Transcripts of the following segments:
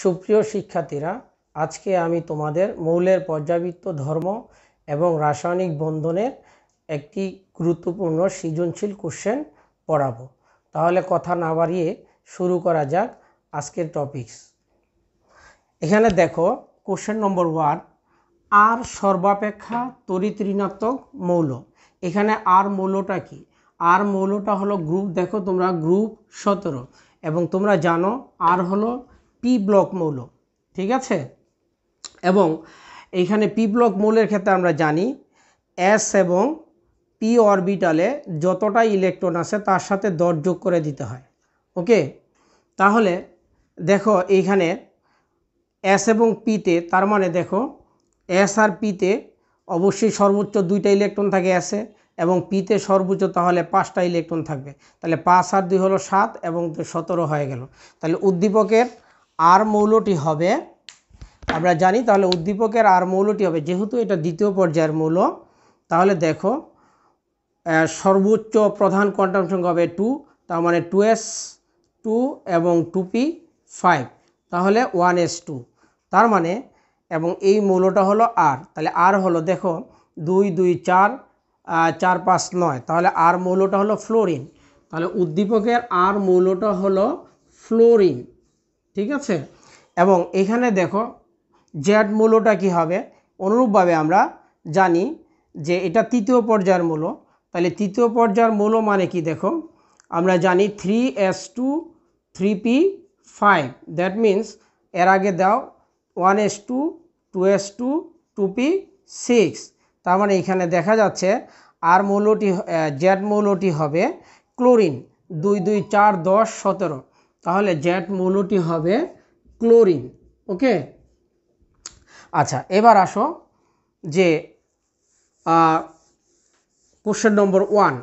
সুপ্রিয় শিক্ষার্থীরা আজকে আমি তোমাদের মৌলের পর্যাবৃত্ত ধর্ম এবং রাসায়নিক বন্ধনের একটি গুরুত্বপূর্ণ সৃজনশীল কোশ্চেন পড়াবো তাহলে কথা না বাড়িয়ে শুরু করা যাক আজকের টপিকস এখানে দেখো কোশ্চেন নম্বর ওয়ান আর সর্বাপেক্ষা তড়িৎ ঋণাত্মক মৌল এখানে আর মৌলটা কি আর মৌলটা হলো গ্রুপ দেখো তোমরা গ্রুপ সতেরো এবং তোমরা জানো আর হলো পি ব্লক মৌল ঠিক আছে এবং এইখানে পি ব্লক মৌলের ক্ষেত্রে আমরা জানি এস এবং পি অরবিটালে যতটা ইলেকট্রন আছে তার সাথে দর যোগ করে দিতে হয় ওকে তাহলে দেখো এইখানে এস এবং পিতে তার মানে দেখো এস আর পিতে অবশ্যই সর্বোচ্চ দুইটা ইলেকট্রন থাকে এসে এবং পিতে সর্বোচ্চ তাহলে পাঁচটা ইলেকট্রন থাকবে তাহলে পাঁচ আর দুই হলো সাত এবং সতেরো হয়ে গেল তাহলে উদ্দীপকের আর মৌলটি হবে আমরা জানি তাহলে উদ্দীপকের আর মৌলটি হবে যেহেতু এটা দ্বিতীয় পর্যায়ের মৌল তাহলে দেখো সর্বোচ্চ প্রধান কোয়ান্টাম সংখ্যা হবে টু তার মানে টু এস টু এবং টুপি ফাইভ তাহলে ওয়ান এস টু তার মানে এবং এই মৌলটা হলো আর তাহলে আর হলো দেখো দুই দুই চার চার পাঁচ নয় তাহলে আর মৌলটা হলো ফ্লোরিন তাহলে উদ্দীপকের আর মৌলটা হলো ফ্লোরিন ঠিক আছে এবং এখানে দেখো জেড মৌলটা কি হবে অনুরূপভাবে আমরা জানি যে এটা তৃতীয় পর্যায়ের মূল তাহলে তৃতীয় পর্যায়ের মৌল মানে কি দেখো আমরা জানি three s two three p five that means এর আগে দাও one s two two s two two p six তার মানে এখানে দেখা যাচ্ছে আর মৌলটি জেড মৌলটি হবে ক্লোরিন দুই দুই চার দশ সতেরো তাহলে জেড মৌলটি হবে ক্লোরিন ওকে আচ্ছা এবার আসো যে কোশ্চেন নম্বর ওয়ান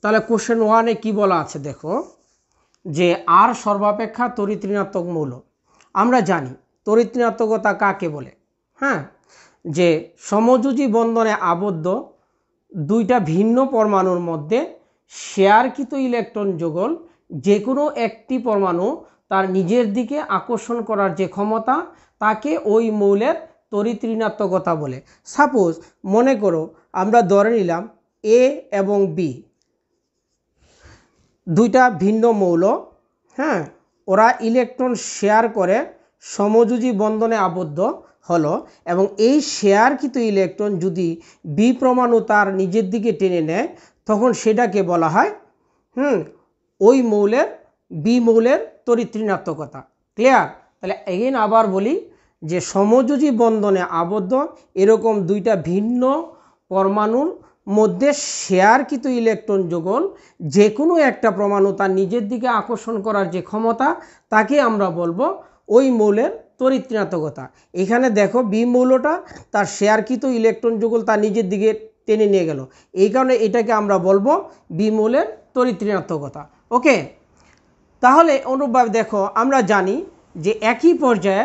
তাহলে কোশ্চেন ওয়ানে কি বলা আছে দেখো যে আর সর্বাপেক্ষা তরিত্রিনাত্মক মৌল আমরা জানি তরিত্রিনাত্মকতা কাকে বলে হ্যাঁ যে সমযোজী বন্ধনে আবদ্ধ দুইটা ভিন্ন পরমাণুর মধ্যে শেয়ারকৃত ইলেকট্রন যুগল যে কোনো একটি পরমাণু তার নিজের দিকে আকর্ষণ করার যে ক্ষমতা তাকে ওই মৌলের তরিতৃণাত্মকতা বলে সাপোজ মনে করো আমরা ধরে নিলাম এ এবং বি দুইটা ভিন্ন মৌল হ্যাঁ ওরা ইলেকট্রন শেয়ার করে সমযোজী বন্ধনে আবদ্ধ হলো এবং এই শেয়ারকৃত ইলেকট্রন যদি বিপ্রমাণু তার নিজের দিকে টেনে নেয় তখন সেটাকে বলা হয় হুম ওই মৌলের বি মৌলের তরিত্রিণাত্মকতা ক্লিয়ার তাহলে এগেন আবার বলি যে সমযোজী বন্ধনে আবদ্ধ এরকম দুইটা ভিন্ন পরমাণুর মধ্যে শেয়ারকৃত ইলেকট্রন যোগন যে কোনো একটা প্রমাণু তার নিজের দিকে আকর্ষণ করার যে ক্ষমতা তাকে আমরা বলবো ওই মৌলের তড়িৎ ঋণাত্মকতা এখানে দেখো বি মৌলটা তার শেয়ারকৃত ইলেকট্রন যুগল তার নিজের দিকে টেনে নিয়ে গেল এই কারণে এটাকে আমরা বলবো বি মৌলের তড়িৎ ঋণাত্মকতা ওকে তাহলে অনুরূপভাবে দেখো আমরা জানি যে একই পর্যায়ে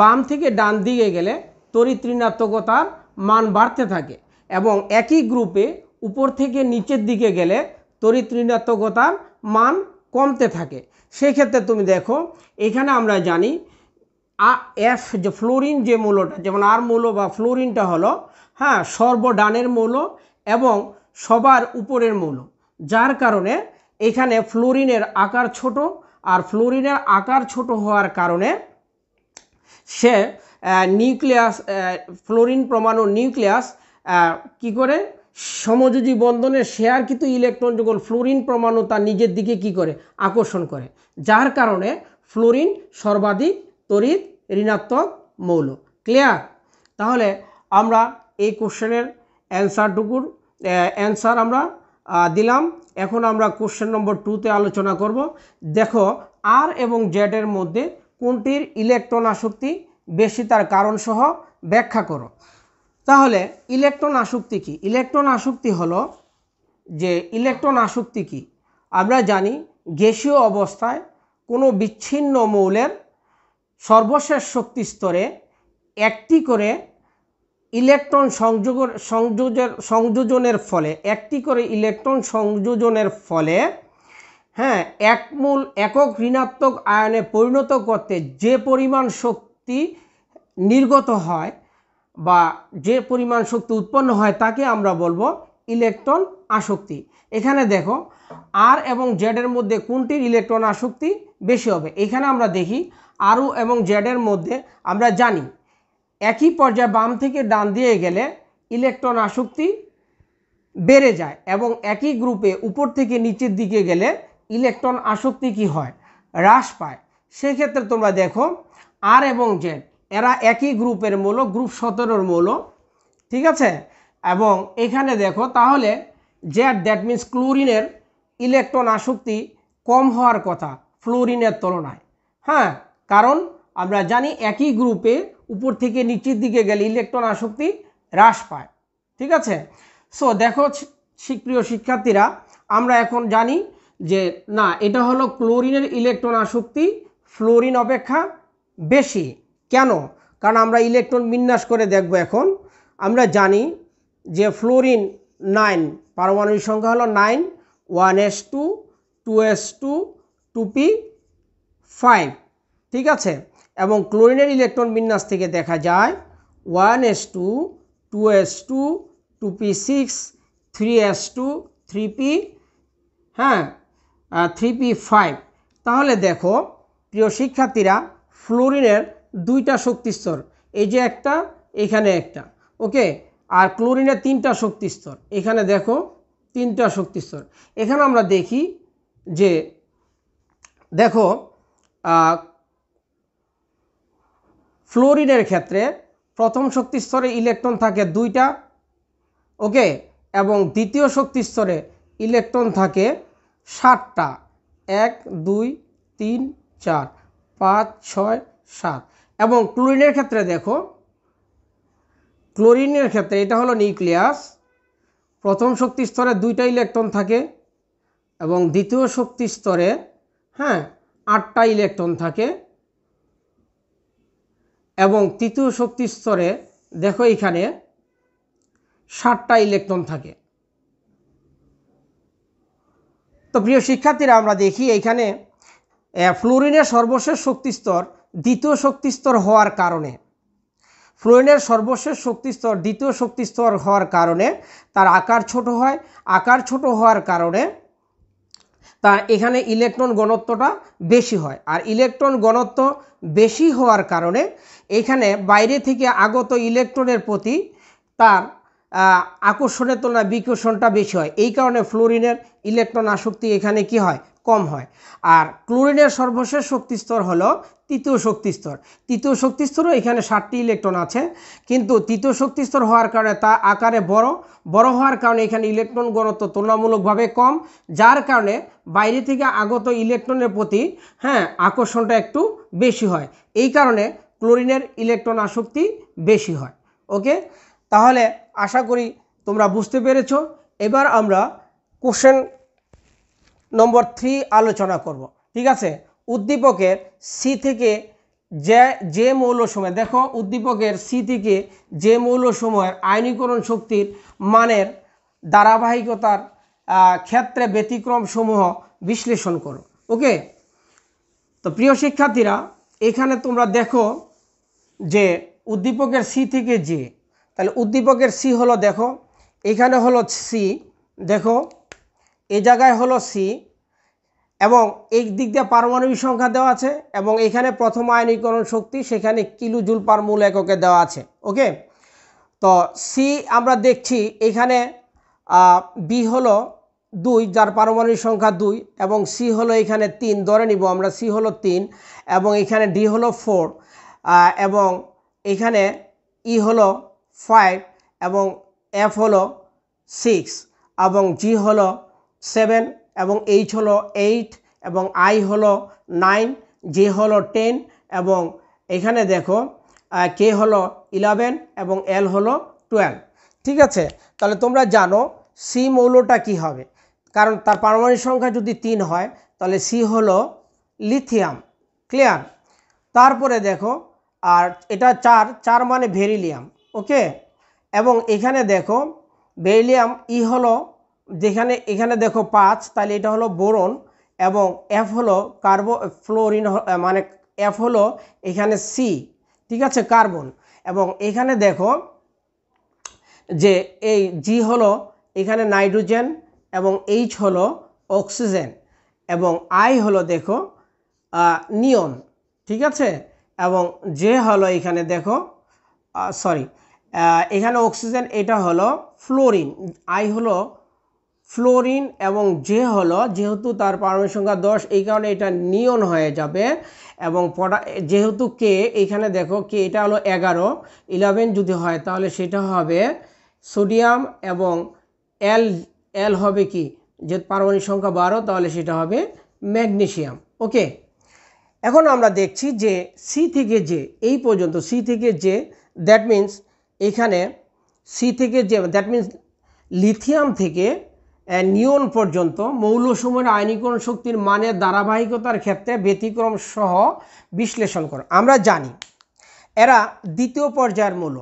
বাম থেকে ডান দিকে গেলে তড়িৎ ঋণাত্মকতার মান বাড়তে থাকে এবং একই গ্রুপে উপর থেকে নিচের দিকে গেলে তড়িৎ ঋণাত্মকতার মান কমতে থাকে সেক্ষেত্রে তুমি দেখো এখানে আমরা জানি এফ যে ফ্লোরিন যে মৌলটা যেমন আর মৌল বা ফ্লোরিনটা হলো হ্যাঁ সর্বডানের মৌল এবং সবার উপরের মৌল যার কারণে এখানে ফ্লোরিনের আকার ছোট আর ফ্লোরিনের আকার ছোট হওয়ার কারণে সে নিউক্লিয়াস ফ্লোরিন প্রমাণু নিউক্লিয়াস কি করে সমযোজী বন্ধনে শেয়ার কিন্তু ইলেকট্রন যুগল ফ্লোরিন প্রমাণু তার নিজের দিকে কি করে আকর্ষণ করে যার কারণে ফ্লোরিন সর্বাধিক তড়িৎ ঋণাত্মক মৌল ক্লিয়ার তাহলে আমরা এই কোশ্চেনের অ্যান্সারটুকুর অ্যান্সার আমরা দিলাম এখন আমরা কোশ্চেন নম্বর টুতে আলোচনা করব দেখো আর এবং জেডের মধ্যে কোনটির ইলেকট্রন আসক্তি বেশি তার কারণসহ ব্যাখ্যা করো তাহলে ইলেকট্রন আসক্তি কি ইলেকট্রন আসক্তি হলো যে ইলেকট্রন আসক্তি কি আমরা জানি গ্যাসীয় অবস্থায় কোনো বিচ্ছিন্ন মৌলের সর্বশেষ শক্তি স্তরে একটি করে ইলেকট্রন সংযোগ সংযোজের সংযোজনের ফলে একটি করে ইলেকট্রন সংযোজনের ফলে হ্যাঁ একমূল একক ঋণাত্মক আয়নে পরিণত করতে যে পরিমাণ শক্তি নির্গত হয় বা যে পরিমাণ শক্তি উৎপন্ন হয় তাকে আমরা বলবো ইলেকট্রন আসক্তি এখানে দেখো আর এবং জেডের মধ্যে কোনটির ইলেকট্রন আসক্তি বেশি হবে এখানে আমরা দেখি আরও এবং জেডের মধ্যে আমরা জানি একই পর্যায়ে বাম থেকে ডান দিয়ে গেলে ইলেকট্রন আসক্তি বেড়ে যায় এবং একই গ্রুপে উপর থেকে নিচের দিকে গেলে ইলেকট্রন আসক্তি কি হয় হ্রাস পায় সেক্ষেত্রে তোমরা দেখো আর এবং জেড এরা একই গ্রুপের মূল গ্রুপ সতেরোর মৌল ঠিক আছে এবং এখানে দেখো তাহলে জেড দ্যাট মিন্স ক্লোরিনের ইলেকট্রন আসক্তি কম হওয়ার কথা ফ্লোরিনের তুলনায় হ্যাঁ কারণ আমরা জানি একই গ্রুপে উপর থেকে নিচের দিকে গেলে ইলেকট্রন আসক্তি হ্রাস পায় ঠিক আছে সো দেখো প্রিয় শিক্ষার্থীরা আমরা এখন জানি যে না এটা হলো ক্লোরিনের ইলেকট্রন আসক্তি ফ্লোরিন অপেক্ষা বেশি কেন কারণ আমরা ইলেকট্রন বিন্যাস করে দেখব এখন আমরা জানি যে ফ্লোরিন নাইন পারমাণবিক সংখ্যা হলো nine one s two two s two two p five ঠিক আছে এবং ক্লোরিনের ইলেকট্রন বিন্যাস থেকে দেখা যায় one s two two s two two p six three s two three p হ্যাঁ থ্রি পি ফাইভ তাহলে দেখো প্রিয় শিক্ষার্থীরা ফ্লোরিনের দুইটা শক্তিস্তর এই যে একটা এখানে একটা ওকে আর ক্লোরিনের তিনটা শক্তিস্তর এখানে দেখো তিনটা শক্তিস্তর এখানে আমরা দেখি যে দেখো ফ্লোরিনের ক্ষেত্রে প্রথম শক্তি স্তরে ইলেকট্রন থাকে দুইটা ওকে এবং দ্বিতীয় শক্তি স্তরে ইলেকট্রন থাকে সাতটা এক দুই তিন চার পাঁচ ছয় সাত এবং ক্লোরিনের ক্ষেত্রে দেখো ক্লোরিনের ক্ষেত্রে এটা হলো নিউক্লিয়াস প্রথম শক্তি স্তরে দুইটা ইলেকট্রন থাকে এবং দ্বিতীয় শক্তি স্তরে হ্যাঁ আটটা ইলেকট্রন থাকে এবং তৃতীয় শক্তি স্তরে দেখো এখানে ষাটটা ইলেকট্রন থাকে তো প্রিয় শিক্ষার্থীরা আমরা দেখি এখানে ফ্লোরিনের সর্বশেষ শক্তিস্তর দ্বিতীয় শক্তিস্তর হওয়ার কারণে ফ্লোরিনের সর্বশেষ শক্তিস্তর দ্বিতীয় শক্তিস্তর হওয়ার কারণে তার আকার ছোট হয় আকার ছোট হওয়ার কারণে তা এখানে ইলেকট্রন গণত্বটা বেশি হয় আর ইলেকট্রন গণত্ব বেশি হওয়ার কারণে এখানে বাইরে থেকে আগত ইলেকট্রনের প্রতি তার আকর্ষণের তুলনায় বিকর্ষণটা বেশি হয় এই কারণে ফ্লোরিনের ইলেকট্রন আসক্তি এখানে কি হয় কম হয় আর ক্লোরিনের সর্বশেষ শক্তিস্তর হলো তৃতীয় শক্তিস্তর তৃতীয় শক্তিস্তরও এখানে ষাটটি ইলেকট্রন আছে কিন্তু তৃতীয় শক্তিস্তর হওয়ার কারণে তা আকারে বড় বড় হওয়ার কারণে এখানে ইলেকট্রন গণত্ব তুলনামূলকভাবে কম যার কারণে বাইরে থেকে আগত ইলেকট্রনের প্রতি হ্যাঁ আকর্ষণটা একটু বেশি হয় এই কারণে ক্লোরিনের ইলেকট্রন আসক্তি বেশি হয় ওকে তাহলে আশা করি তোমরা বুঝতে পেরেছ এবার আমরা কোশ্চেন নম্বর থ্রি আলোচনা করব ঠিক আছে উদ্দীপকের সি থেকে যে যে মৌল সময় দেখো উদ্দীপকের সি থেকে যে মৌল সময়ের আইনীকরণ শক্তির মানের ধারাবাহিকতার ক্ষেত্রে ব্যতিক্রম সমূহ বিশ্লেষণ করো ওকে তো প্রিয় শিক্ষার্থীরা এখানে তোমরা দেখো যে উদ্দীপকের সি থেকে যে তাহলে উদ্দীপকের সি হলো দেখো এখানে হলো সি দেখো এ জায়গায় হলো সি এবং এক দিক দিয়ে পারমাণবিক সংখ্যা দেওয়া আছে এবং এখানে প্রথম আয়নীকরণ শক্তি সেখানে কিলো জুল পার মূল এককে দেওয়া আছে ওকে তো সি আমরা দেখছি এখানে বি হলো দুই যার পারমাণবিক সংখ্যা দুই এবং সি হলো এখানে তিন ধরে নিব আমরা সি হলো তিন এবং এখানে ডি হলো ফোর এবং এখানে ই হলো ফাইভ এবং এফ হলো সিক্স এবং জি হলো সেভেন এবং এইচ হলো এইট এবং আই হলো নাইন জে হলো টেন এবং এখানে দেখো কে হলো ইলেভেন এবং এল হলো টুয়েলভ ঠিক আছে তাহলে তোমরা জানো সি মৌলটা কি হবে কারণ তার পারমাণবিক সংখ্যা যদি তিন হয় তাহলে সি হলো লিথিয়াম ক্লিয়ার তারপরে দেখো আর এটা চার চার মানে ভেরিলিয়াম ওকে এবং এখানে দেখো বেরিলিয়াম ই হলো যেখানে এখানে দেখো পাঁচ তাহলে এটা হলো বোরন এবং এফ হলো কার্বো ফ্লোরিন মানে এফ হলো এখানে সি ঠিক আছে কার্বন এবং এখানে দেখো যে এই জি হলো এখানে নাইট্রোজেন এবং এইচ হলো অক্সিজেন এবং আই হলো দেখো নিয়ন ঠিক আছে এবং যে হলো এখানে দেখো সরি এখানে অক্সিজেন এটা হলো ফ্লোরিন আই হলো ফ্লোরিন এবং যে হলো যেহেতু তার পারমাণবিক সংখ্যা দশ এই কারণে এটা নিয়ন হয়ে যাবে এবং পটা যেহেতু কে এখানে দেখো কে এটা হলো এগারো ইলেভেন যদি হয় তাহলে সেটা হবে সোডিয়াম এবং এল এল হবে কি যে পারমাণবিক সংখ্যা বারো তাহলে সেটা হবে ম্যাগনেশিয়াম ওকে এখন আমরা দেখছি যে সি থেকে যে এই পর্যন্ত সি থেকে যে দ্যাট মিন্স এখানে সি থেকে যে দ্যাট মিন্স লিথিয়াম থেকে নিয়ন পর্যন্ত মৌলসমূহের আইনীকরণ শক্তির মানের ধারাবাহিকতার ক্ষেত্রে ব্যতিক্রম সহ বিশ্লেষণ করে আমরা জানি এরা দ্বিতীয় পর্যায়ের মূল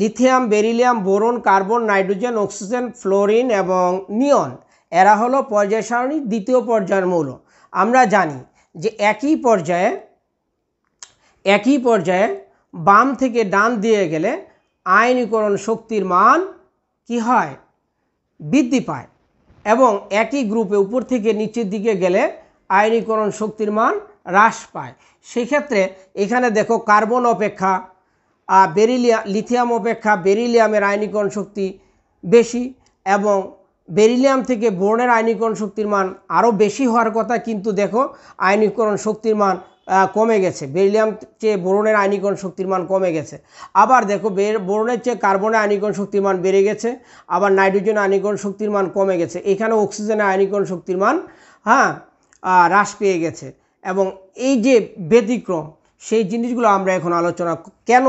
lithium beryllium boron carbon nitrogen oxygen fluorine এবং নিয়ন এরা হলো পর্যায় সারণীর দ্বিতীয় পর্যায়ের মূল আমরা জানি যে একই পর্যায়ে একই পর্যায়ে বাম থেকে ডান দিয়ে গেলে আইনীকরণ শক্তির মান কি হয় বৃদ্ধি পায় এবং একই গ্রুপে উপর থেকে নিচের দিকে গেলে আয়নীকরণ শক্তির মান হ্রাস পায় সেক্ষেত্রে এখানে দেখো কার্বন অপেক্ষা বেরিলিয়া লিথিয়াম অপেক্ষা বেরিলিয়ামের আয়নীকরণ শক্তি বেশি এবং বেরিলিয়াম থেকে বোর্ডের আয়নীকরণ শক্তির মান আরও বেশি হওয়ার কথা কিন্তু দেখো আয়নীকরণ শক্তির মান কমে গেছে বেরিলিয়াম চেয়ে বোরনের আয়নিকরণ শক্তির মান কমে গেছে আবার দেখো বোরনের চেয়ে কার্বনের আয়নিকরণ শক্তির মান বেড়ে গেছে আবার নাইট্রোজেন আয়নিকরণ শক্তির মান কমে গেছে এখানে অক্সিজেনের আয়নিকরণ শক্তির মান হ্যাঁ হ্রাস পেয়ে গেছে এবং এই যে ব্যতিক্রম সেই জিনিসগুলো আমরা এখন আলোচনা কেন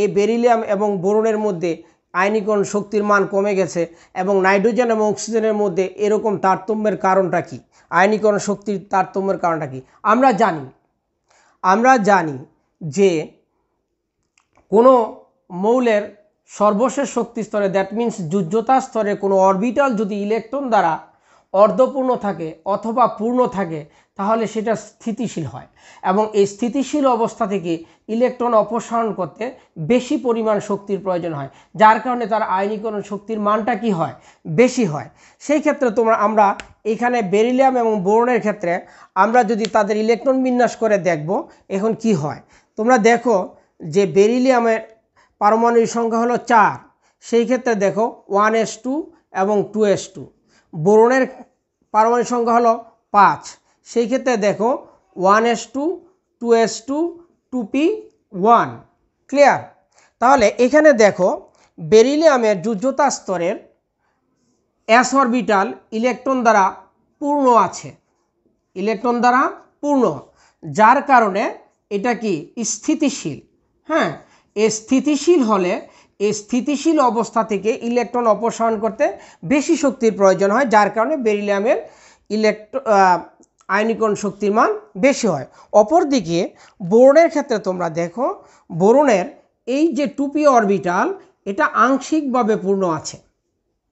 এই বেরিলিয়াম এবং বোরনের মধ্যে আয়নিকরণ শক্তির মান কমে গেছে এবং নাইট্রোজেন এবং অক্সিজেনের মধ্যে এরকম তারতম্যের কারণটা কি আয়নিকরণ শক্তির তারতম্যের কারণটা কি আমরা জানি আমরা জানি যে কোনো মৌলের সর্বশেষ শক্তি স্তরে দ্যাট মিন্স যুজ্যতা স্তরে কোনো অরবিটাল যদি ইলেকট্রন দ্বারা অর্ধপূর্ণ থাকে অথবা পূর্ণ থাকে তাহলে সেটা স্থিতিশীল হয় এবং এই স্থিতিশীল অবস্থা থেকে ইলেকট্রন অপসারণ করতে বেশি পরিমাণ শক্তির প্রয়োজন হয় যার কারণে তার আয়নীকরণ শক্তির মানটা কি হয় বেশি হয় সেই ক্ষেত্রে তোমরা আমরা এখানে বেরিলিয়াম এবং বোরনের ক্ষেত্রে আমরা যদি তাদের ইলেকট্রন বিন্যাস করে দেখব এখন কি হয় তোমরা দেখো যে বেরিলিয়ামের পারমাণবিক সংখ্যা হলো চার সেই ক্ষেত্রে দেখো ওয়ান এস টু এবং টু এস টু বোরনের পারমাণবিক সংখ্যা হলো পাঁচ সেই ক্ষেত্রে দেখো one s two two s two two p one clear তাহলে এখানে দেখো বেরিলিয়ামের যুদ্ধতা স্তরের এস অরবিটাল ইলেকট্রন দ্বারা পূর্ণ আছে ইলেকট্রন দ্বারা পূর্ণ যার কারণে এটা কি স্থিতিশীল হ্যাঁ এ স্থিতিশীল হলে এ স্থিতিশীল অবস্থা থেকে ইলেকট্রন অপসারণ করতে বেশি শক্তির প্রয়োজন হয় যার কারণে বেরিলিয়ামের ইলেকট্র আয়নিকরণ শক্তির মান বেশি হয় অপরদিকে বরুণের ক্ষেত্রে তোমরা দেখো বরুণের এই যে টুপি অরবিটাল এটা আংশিকভাবে পূর্ণ আছে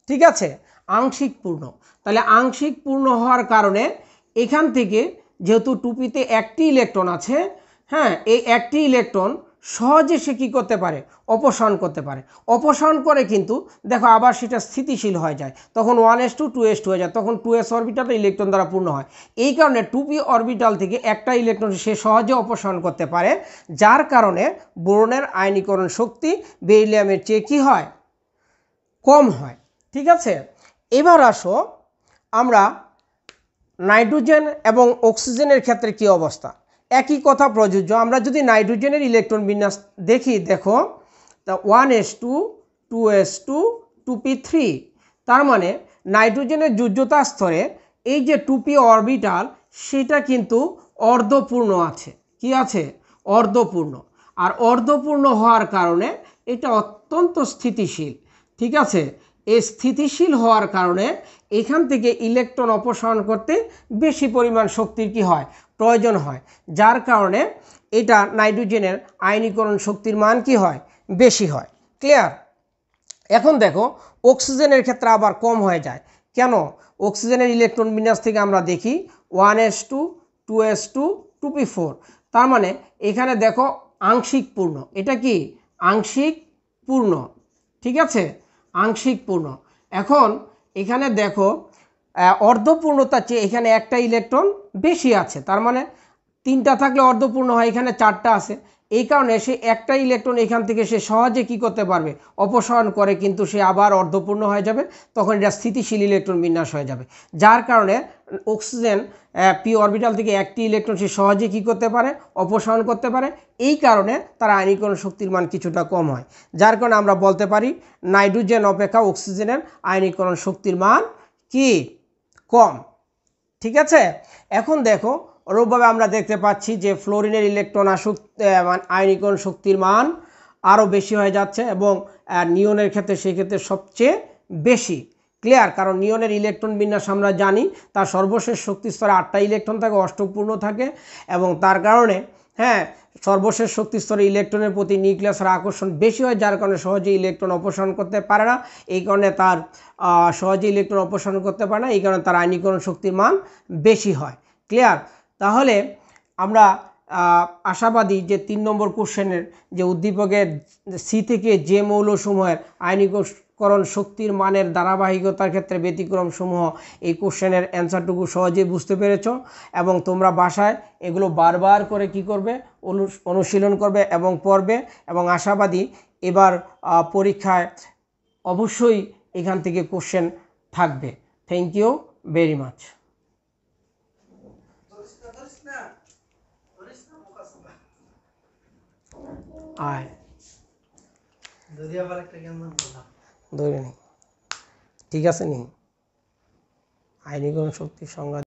ঠিক আছে আংশিক পূর্ণ তাহলে আংশিক পূর্ণ হওয়ার কারণে এখান থেকে যেহেতু টুপিতে একটি ইলেকট্রন আছে হ্যাঁ এই একটি ইলেকট্রন সহজে সে কী করতে পারে অপসারণ করতে পারে অপসারণ করে কিন্তু দেখো আবার সেটা স্থিতিশীল হয়ে যায় তখন one s two two s two হয়ে যায় তখন টু এস অরবিটাল ইলেকট্রন দ্বারা পূর্ণ হয় এই কারণে টু পি অরবিটাল থেকে একটা ইলেকট্রন সে সহজে অপসারণ করতে পারে যার কারণে বোরনের আয়নীকরণ শক্তি বেরিলিয়ামের চেয়ে কী হয় কম হয় ঠিক আছে এবার আসো আমরা নাইট্রোজেন এবং অক্সিজেনের ক্ষেত্রে কী অবস্থা একই কথা প্রযোজ্য আমরা যদি নাইট্রোজেনের ইলেকট্রন বিন্যাস দেখি দেখো তা one s two two s two two p three তার মানে নাইট্রোজেনের যুজ্যতা স্তরে এই যে টুপি অরবিটাল সেটা কিন্তু অর্ধপূর্ণ আছে কি আছে অর্ধপূর্ণ আর অর্ধপূর্ণ হওয়ার কারণে এটা অত্যন্ত স্থিতিশীল ঠিক আছে এই স্থিতিশীল হওয়ার কারণে এখান থেকে ইলেকট্রন অপসারণ করতে বেশি পরিমাণ শক্তির কি হয় প্রয়োজন হয় যার কারণে এটা নাইট্রোজেনের আয়নীকরণ শক্তির মান কি হয় বেশি হয় ক্লিয়ার এখন দেখো অক্সিজেনের ক্ষেত্রে আবার কম হয়ে যায় কেন অক্সিজেনের ইলেকট্রন বিন্যাস থেকে আমরা দেখি one s two two s two two p four তার মানে এখানে দেখো আংশিক পূর্ণ এটা কি আংশিক পূর্ণ ঠিক আছে আংশিক পূর্ণ এখন এখানে দেখো অর্ধপূর্ণতার চেয়ে এখানে একটা ইলেকট্রন বেশি আছে তার মানে তিনটা থাকলে অর্ধপূর্ণ হয় এখানে চারটা আছে এই কারণে সে একটা ইলেকট্রন এখান থেকে সে সহজে কি করতে পারবে অপসারণ করে কিন্তু সে আবার অর্ধপূর্ণ হয়ে যাবে তখন এটা স্থিতিশীল ইলেকট্রন বিন্যাস হয়ে যাবে যার কারণে অক্সিজেন পি অরবিটাল থেকে একটি ইলেকট্রন সে সহজে কী করতে পারে অপসারণ করতে পারে এই কারণে তার আয়নীকরণ শক্তির মান কিছুটা কম হয় যার কারণে আমরা বলতে পারি নাইট্রোজেন অপেক্ষা অক্সিজেনের আয়নীকরণ শক্তির মান কী কম ঠিক আছে এখন দেখো অনুরূপভাবে আমরা দেখতে পাচ্ছি যে ফ্লোরিনের ইলেকট্রন আসুক আয়নিকরণ শক্তির মান আরও বেশি হয়ে যাচ্ছে এবং নিয়নের ক্ষেত্রে সেক্ষেত্রে সবচেয়ে বেশি ক্লিয়ার কারণ নিয়নের ইলেকট্রন বিন্যাস আমরা জানি তার সর্বশেষ শক্তিস্তরে আটটা ইলেকট্রন থাকে অষ্টপূর্ণ থাকে এবং তার কারণে হ্যাঁ সর্বশেষ শক্তি স্তরে ইলেকট্রনের প্রতি নিউক্লিয়াসের আকর্ষণ বেশি হয় যার কারণে সহজে ইলেকট্রন অপসারণ করতে পারে না এই কারণে তার সহজে ইলেকট্রন অপসারণ করতে পারে না এই কারণে তার আয়নীকরণ শক্তির মান বেশি হয় ক্লিয়ার তাহলে আমরা আশাবাদী যে তিন নম্বর কোশ্চেনের যে উদ্দীপকের সি থেকে যে মৌলসমূহের আয়নিক করণ শক্তির মানের ধারাবাহিকতার ক্ষেত্রে ব্যতিক্রম সমূহ এই কোশ্চেনের অ্যান্সারটুকু সহজেই বুঝতে পেরেছ এবং তোমরা বাসায় এগুলো বারবার করে কি করবে অনুশীলন করবে এবং পড়বে এবং আশাবাদী এবার পরীক্ষায় অবশ্যই এখান থেকে কোশ্চেন থাকবে থ্যাংক ইউ ভেরি মাচ আয় যদি আবার একটা কেমন বললাম ধরে নিই ঠিক আছে নি আইনিকরণ শক্তির সংজ্ঞা